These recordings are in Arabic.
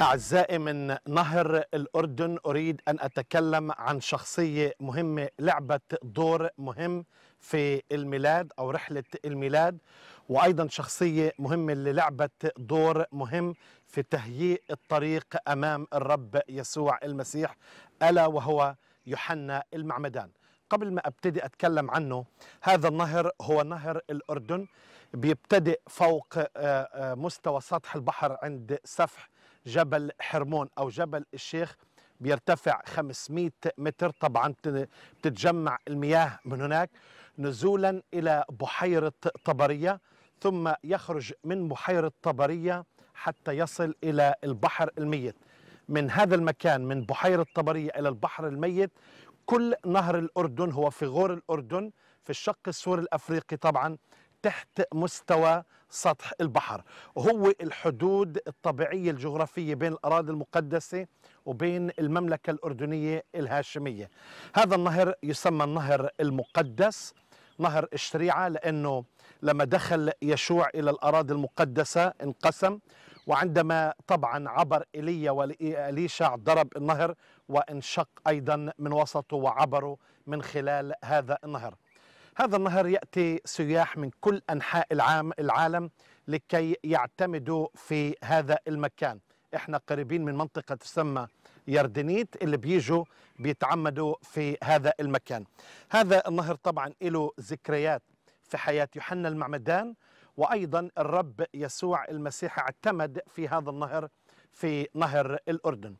أعزائي من نهر الأردن أريد أن أتكلم عن شخصية مهمة لعبت دور مهم في الميلاد أو رحلة الميلاد وأيضا شخصية مهمة اللي لعبت دور مهم في تهيئ الطريق أمام الرب يسوع المسيح ألا وهو يوحنا المعمدان قبل ما أبتدي أتكلم عنه هذا النهر هو نهر الأردن بيبتدئ فوق آه، آه، مستوى سطح البحر عند سفح جبل حرمون أو جبل الشيخ بيرتفع 500 متر طبعا بتتجمع المياه من هناك نزولا إلى بحيرة طبرية ثم يخرج من بحيرة طبرية حتى يصل إلى البحر الميت من هذا المكان من بحيرة طبرية إلى البحر الميت كل نهر الأردن هو في غور الأردن في الشق السوري الأفريقي طبعا تحت مستوى سطح البحر وهو الحدود الطبيعية الجغرافية بين الأراضي المقدسة وبين المملكة الأردنية الهاشمية هذا النهر يسمى النهر المقدس نهر الشريعة لأنه لما دخل يشوع إلى الأراضي المقدسة انقسم وعندما طبعا عبر إيليا وإليشع ضرب النهر وانشق أيضا من وسطه وعبره من خلال هذا النهر هذا النهر يأتي سياح من كل أنحاء العام العالم لكي يعتمدوا في هذا المكان احنا قريبين من منطقة تسمى يردنيت اللي بيجوا بيتعمدوا في هذا المكان هذا النهر طبعا له ذكريات في حياة يوحنا المعمدان وأيضا الرب يسوع المسيح اعتمد في هذا النهر في نهر الأردن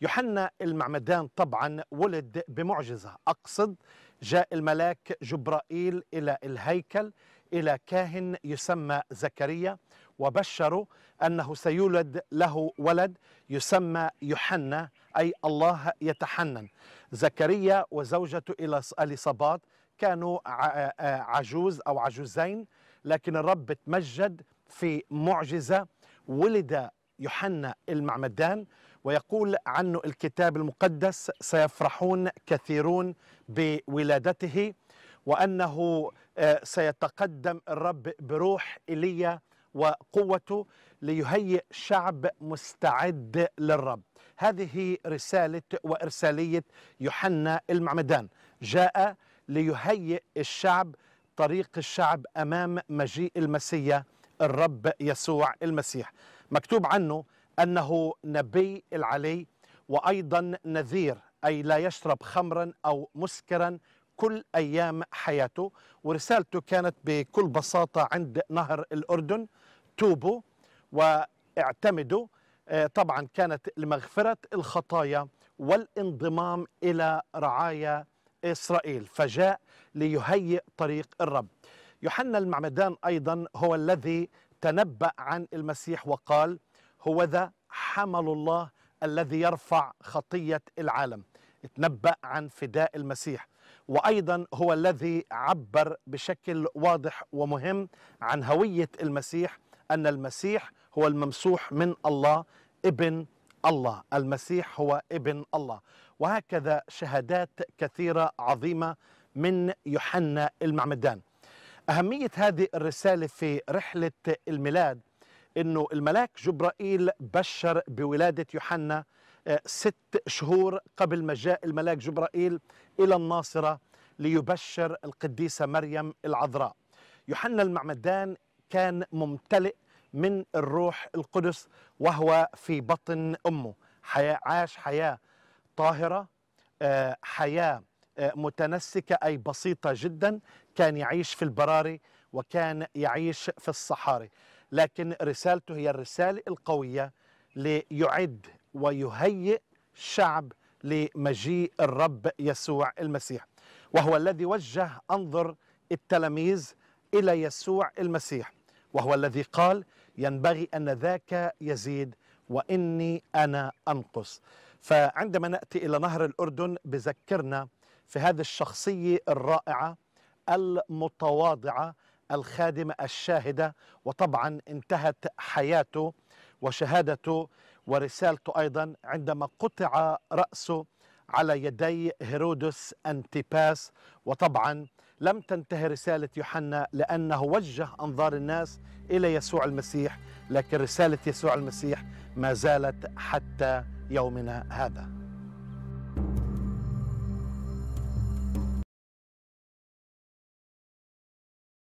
يوحنا المعمدان طبعا ولد بمعجزة أقصد جاء الملاك جبرائيل إلى الهيكل إلى كاهن يسمى زكريا وبشروا أنه سيولد له ولد يسمى يوحنا أي الله يتحنن زكريا وزوجته إليصابات كانوا عجوز أو عجوزين لكن الرب تمجد في معجزة ولد يوحنا المعمدان ويقول عنه الكتاب المقدس سيفرحون كثيرون بولادته وأنه آه، سيتقدم الرب بروح إيليا وقوته ليهيئ شعب مستعد للرب هذه رسالة وإرسالية يوحنا المعمدان جاء ليهيئ الشعب طريق الشعب أمام مجيء المسيح الرب يسوع المسيح مكتوب عنه أنه نبي العلي وأيضا نذير أي لا يشرب خمرا أو مسكرا كل أيام حياته ورسالته كانت بكل بساطة عند نهر الأردن توبوا واعتمدوا آه، طبعا كانت لمغفرة الخطايا والانضمام إلى رعايا إسرائيل فجاء ليهيئ طريق الرب يوحنا المعمدان أيضا هو الذي تنبأ عن المسيح وقال هو ذا حمل الله الذي يرفع خطية العالم تنبأ عن فداء المسيح وأيضا هو الذي عبر بشكل واضح ومهم عن هوية المسيح أن المسيح هو الممسوح من الله ابن الله المسيح هو ابن الله وهكذا شهادات كثيرة عظيمة من يوحنا المعمدان أهمية هذه الرسالة في رحلة الميلاد أنه الملاك جبرائيل بشر بولادة يوحنا آه، ست شهور قبل ما جاء الملاك جبرائيل إلى الناصرة ليبشر القديسة مريم العذراء يوحنا المعمدان كان ممتلئ من الروح القدس وهو في بطن أمه حياة عاش حياة طاهرة آه، حياة آه، متنسكة أي بسيطة جدا كان يعيش في البراري وكان يعيش في الصحاري لكن رسالته هي الرسالة القوية ليعد ويهيئ شعب لمجيء الرب يسوع المسيح وهو الذي وجه أنظر التلاميذ إلى يسوع المسيح وهو الذي قال ينبغي أن ذاك يزيد وإني أنا أنقص فعندما نأتي إلى نهر الأردن بذكرنا في هذه الشخصية الرائعة المتواضعة الخادمة الشاهدة وطبعا انتهت حياته وشهادته ورسالته أيضا عندما قطع رأسه على يدي هيرودس أنتيباس وطبعا لم تنتهي رسالة يوحنا لأنه وجه أنظار الناس إلى يسوع المسيح لكن رسالة يسوع المسيح ما زالت حتى يومنا هذا